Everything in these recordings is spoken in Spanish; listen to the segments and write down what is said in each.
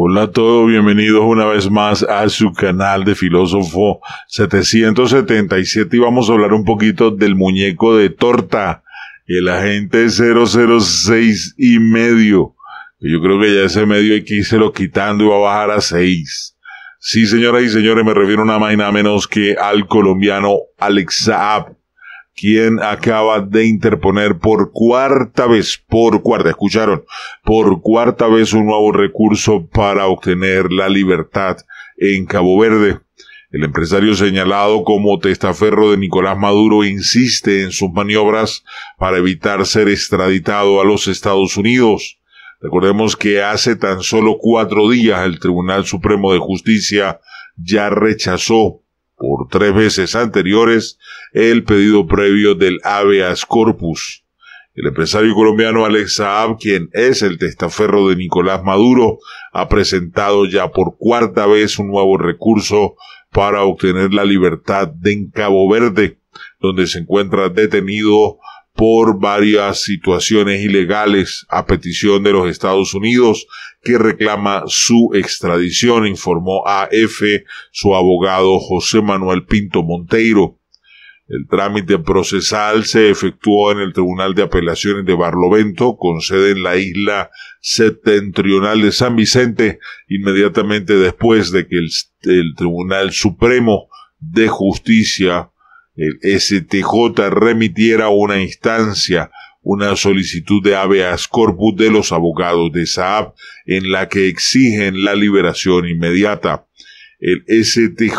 Hola a todos, bienvenidos una vez más a su canal de Filósofo 777 y vamos a hablar un poquito del muñeco de torta, el agente 006 y medio. Yo creo que ya ese medio hay que lo quitando y va a bajar a 6. Sí, señoras y señores, me refiero a una más y nada menos que al colombiano Alex Saab, quien acaba de interponer por cuarta vez, por cuarta, escucharon, por cuarta vez un nuevo recurso para obtener la libertad en Cabo Verde. El empresario señalado como testaferro de Nicolás Maduro insiste en sus maniobras para evitar ser extraditado a los Estados Unidos. Recordemos que hace tan solo cuatro días el Tribunal Supremo de Justicia ya rechazó por tres veces anteriores el pedido previo del habeas corpus. El empresario colombiano Alex Saab, quien es el testaferro de Nicolás Maduro, ha presentado ya por cuarta vez un nuevo recurso para obtener la libertad de en Cabo Verde, donde se encuentra detenido por varias situaciones ilegales a petición de los Estados Unidos que reclama su extradición, informó a F su abogado José Manuel Pinto Monteiro. El trámite procesal se efectuó en el Tribunal de Apelaciones de Barlovento, con sede en la isla septentrional de San Vicente, inmediatamente después de que el Tribunal Supremo de Justicia el STJ remitiera una instancia una solicitud de habeas corpus de los abogados de Saab en la que exigen la liberación inmediata. El STJ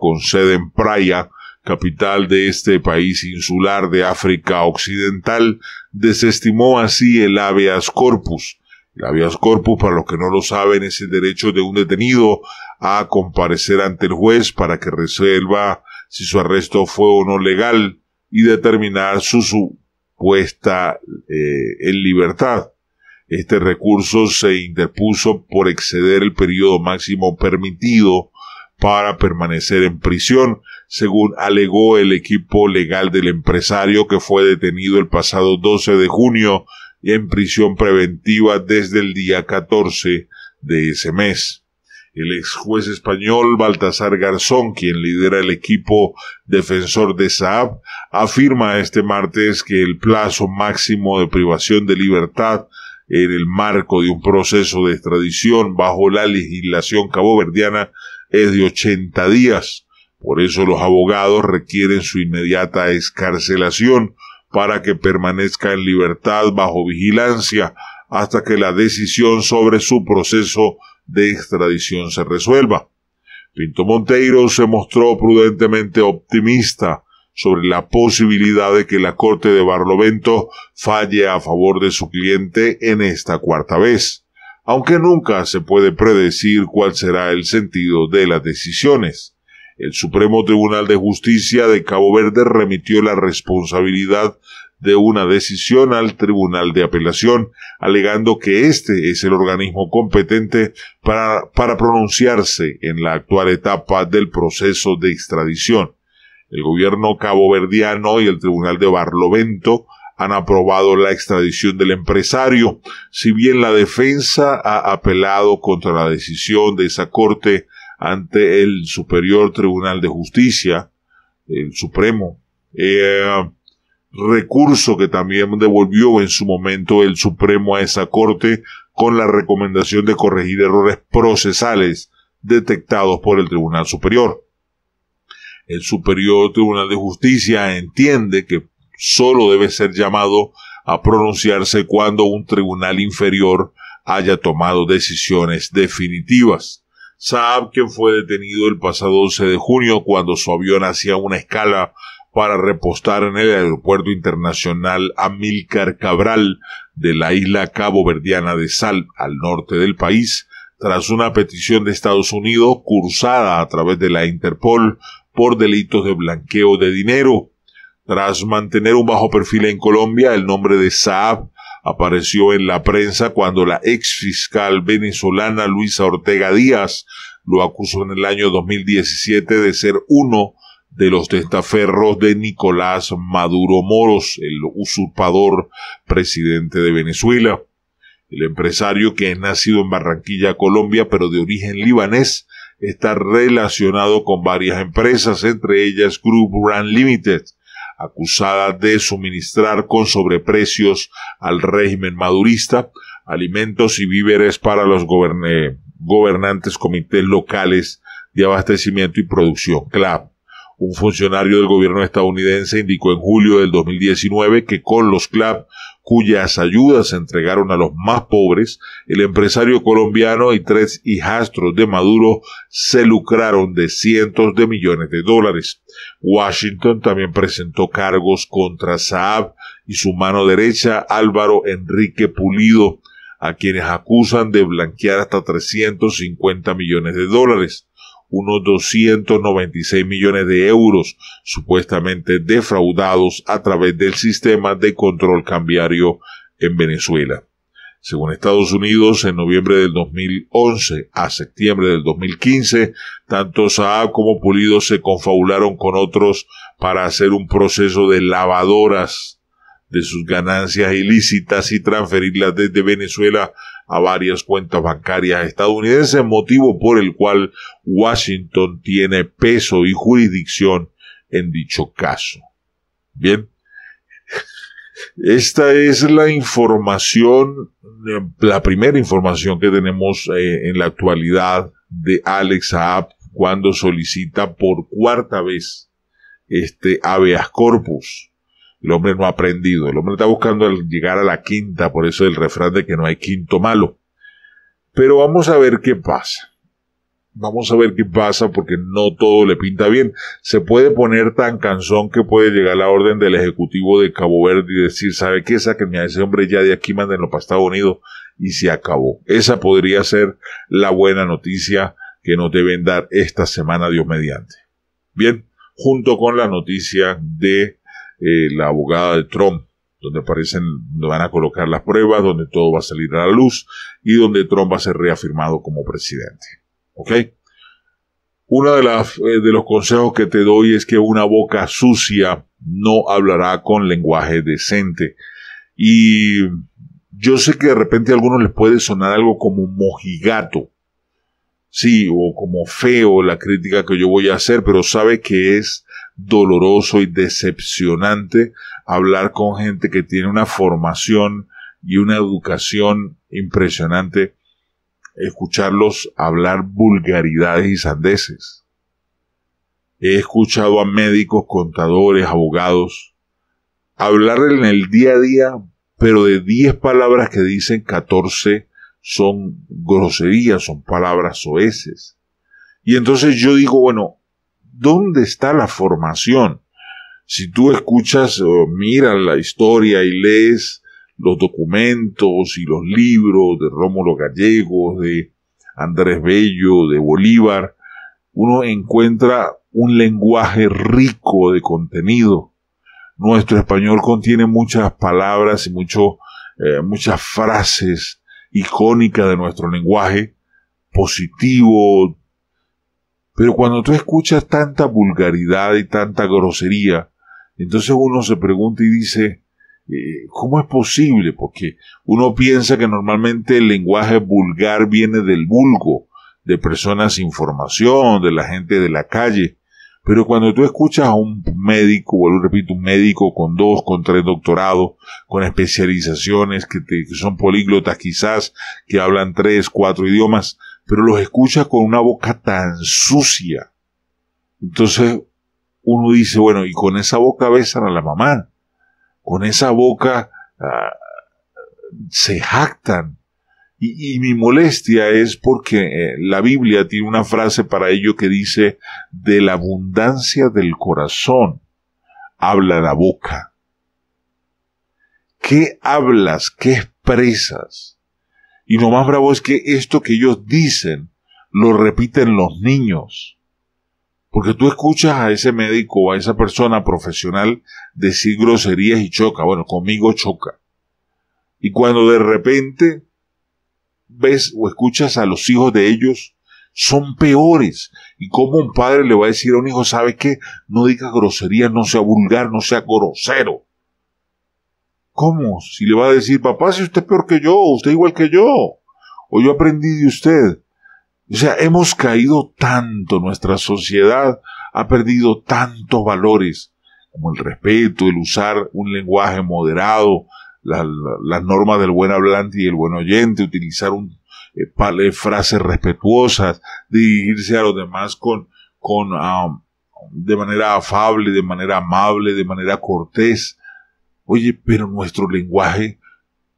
con sede en Praia, capital de este país insular de África Occidental, desestimó así el habeas corpus. El habeas corpus, para los que no lo saben, es el derecho de un detenido a comparecer ante el juez para que resuelva si su arresto fue o no legal y determinar su supuesta eh, en libertad. Este recurso se interpuso por exceder el periodo máximo permitido para permanecer en prisión, según alegó el equipo legal del empresario que fue detenido el pasado 12 de junio en prisión preventiva desde el día 14 de ese mes el ex juez español Baltasar Garzón, quien lidera el equipo defensor de Saab, afirma este martes que el plazo máximo de privación de libertad en el marco de un proceso de extradición bajo la legislación caboverdiana es de 80 días. Por eso los abogados requieren su inmediata escarcelación para que permanezca en libertad bajo vigilancia hasta que la decisión sobre su proceso de extradición se resuelva. Pinto Monteiro se mostró prudentemente optimista sobre la posibilidad de que la Corte de Barlovento falle a favor de su cliente en esta cuarta vez, aunque nunca se puede predecir cuál será el sentido de las decisiones. El Supremo Tribunal de Justicia de Cabo Verde remitió la responsabilidad de una decisión al Tribunal de Apelación, alegando que este es el organismo competente para, para pronunciarse en la actual etapa del proceso de extradición. El gobierno caboverdiano y el Tribunal de Barlovento han aprobado la extradición del empresario, si bien la defensa ha apelado contra la decisión de esa Corte ante el Superior Tribunal de Justicia, el Supremo. Eh, recurso que también devolvió en su momento el Supremo a esa Corte con la recomendación de corregir errores procesales detectados por el Tribunal Superior. El Superior Tribunal de Justicia entiende que solo debe ser llamado a pronunciarse cuando un tribunal inferior haya tomado decisiones definitivas. Saab, quien fue detenido el pasado 11 de junio cuando su avión hacía una escala para repostar en el Aeropuerto Internacional Amílcar Cabral de la isla cabo verdiana de Sal, al norte del país, tras una petición de Estados Unidos cursada a través de la Interpol por delitos de blanqueo de dinero. Tras mantener un bajo perfil en Colombia, el nombre de Saab apareció en la prensa cuando la ex fiscal venezolana Luisa Ortega Díaz lo acusó en el año 2017 de ser uno de los testaferros de Nicolás Maduro Moros, el usurpador presidente de Venezuela. El empresario que es nacido en Barranquilla, Colombia, pero de origen libanés, está relacionado con varias empresas, entre ellas Group Run Limited, acusada de suministrar con sobreprecios al régimen madurista alimentos y víveres para los gobernantes comités locales de abastecimiento y producción, CLAP. Un funcionario del gobierno estadounidense indicó en julio del 2019 que con los CLAP, cuyas ayudas se entregaron a los más pobres, el empresario colombiano y tres hijastros de Maduro se lucraron de cientos de millones de dólares. Washington también presentó cargos contra Saab y su mano derecha Álvaro Enrique Pulido, a quienes acusan de blanquear hasta 350 millones de dólares unos 296 millones de euros supuestamente defraudados a través del sistema de control cambiario en Venezuela. Según Estados Unidos, en noviembre del 2011 a septiembre del 2015, tanto Saab como Pulido se confabularon con otros para hacer un proceso de lavadoras de sus ganancias ilícitas y transferirlas desde Venezuela a varias cuentas bancarias estadounidenses, motivo por el cual Washington tiene peso y jurisdicción en dicho caso. Bien, esta es la información, la primera información que tenemos eh, en la actualidad de Alex Saab cuando solicita por cuarta vez este habeas corpus el hombre no ha aprendido. El hombre está buscando llegar a la quinta, por eso el refrán de que no hay quinto malo. Pero vamos a ver qué pasa. Vamos a ver qué pasa porque no todo le pinta bien. Se puede poner tan cansón que puede llegar la orden del Ejecutivo de Cabo Verde y decir, ¿sabe qué? Sáquenme a ese hombre ya de aquí, mandenlo para Estados Unidos y se acabó. Esa podría ser la buena noticia que nos deben dar esta semana, Dios mediante. Bien, junto con la noticia de eh, la abogada de Trump, donde aparecen, donde van a colocar las pruebas, donde todo va a salir a la luz y donde Trump va a ser reafirmado como presidente. ¿Ok? Uno de, las, eh, de los consejos que te doy es que una boca sucia no hablará con lenguaje decente. Y yo sé que de repente a algunos les puede sonar algo como mojigato, sí, o como feo la crítica que yo voy a hacer, pero sabe que es doloroso y decepcionante hablar con gente que tiene una formación y una educación impresionante, escucharlos hablar vulgaridades y sandeces. He escuchado a médicos, contadores, abogados, hablar en el día a día, pero de 10 palabras que dicen 14 son groserías, son palabras oeces Y entonces yo digo, bueno, ¿Dónde está la formación? Si tú escuchas o miras la historia y lees los documentos y los libros de Rómulo Gallegos, de Andrés Bello, de Bolívar, uno encuentra un lenguaje rico de contenido. Nuestro español contiene muchas palabras y mucho, eh, muchas frases icónicas de nuestro lenguaje, positivo, pero cuando tú escuchas tanta vulgaridad y tanta grosería, entonces uno se pregunta y dice, eh, ¿cómo es posible? Porque uno piensa que normalmente el lenguaje vulgar viene del vulgo, de personas sin formación, de la gente de la calle. Pero cuando tú escuchas a un médico, o lo repito, un médico con dos, con tres doctorados, con especializaciones, que son políglotas quizás, que hablan tres, cuatro idiomas, pero los escucha con una boca tan sucia. Entonces uno dice, bueno, y con esa boca besan a la mamá, con esa boca ah, se jactan. Y, mi molestia es porque eh, la Biblia tiene una frase para ello que dice, de la abundancia del corazón habla la boca. ¿Qué hablas? ¿Qué expresas? Y lo más bravo es que esto que ellos dicen lo repiten los niños. Porque tú escuchas a ese médico o a esa persona profesional decir groserías y choca. Bueno, conmigo choca. Y cuando de repente ves o escuchas a los hijos de ellos, son peores. Y como un padre le va a decir a un hijo, ¿sabe qué? No diga groserías, no sea vulgar, no sea grosero. ¿Cómo? Si le va a decir, papá, si usted es peor que yo, usted igual que yo, o yo aprendí de usted. O sea, hemos caído tanto, nuestra sociedad ha perdido tantos valores, como el respeto, el usar un lenguaje moderado, las normas del buen hablante y el buen oyente, utilizar un, eh, frases respetuosas, dirigirse a los demás con, con ah, de manera afable, de manera amable, de manera cortés Oye, pero nuestro lenguaje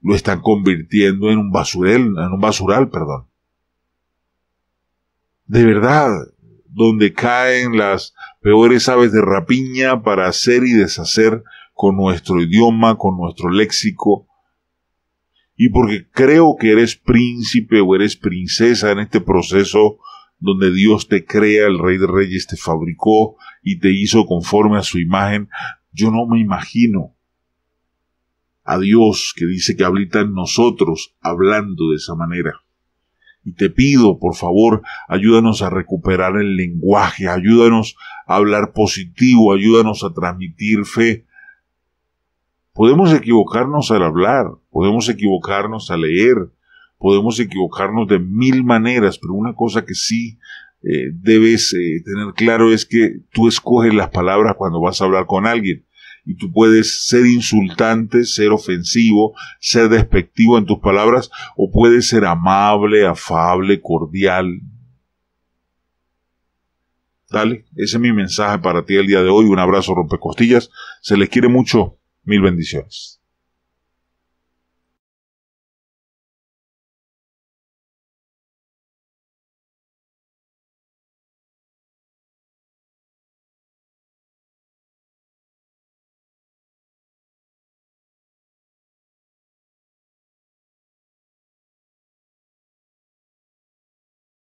lo están convirtiendo en un basurel, en un basural, perdón. De verdad, donde caen las peores aves de rapiña para hacer y deshacer con nuestro idioma, con nuestro léxico. Y porque creo que eres príncipe o eres princesa en este proceso donde Dios te crea, el Rey de Reyes te fabricó y te hizo conforme a su imagen, yo no me imagino a Dios que dice que habita en nosotros hablando de esa manera. Y te pido, por favor, ayúdanos a recuperar el lenguaje, ayúdanos a hablar positivo, ayúdanos a transmitir fe. Podemos equivocarnos al hablar, podemos equivocarnos al leer, podemos equivocarnos de mil maneras, pero una cosa que sí eh, debes eh, tener claro es que tú escoges las palabras cuando vas a hablar con alguien y tú puedes ser insultante, ser ofensivo, ser despectivo en tus palabras o puedes ser amable, afable, cordial. Dale, ese es mi mensaje para ti el día de hoy. Un abrazo, rompecostillas. Se les quiere mucho. Mil bendiciones.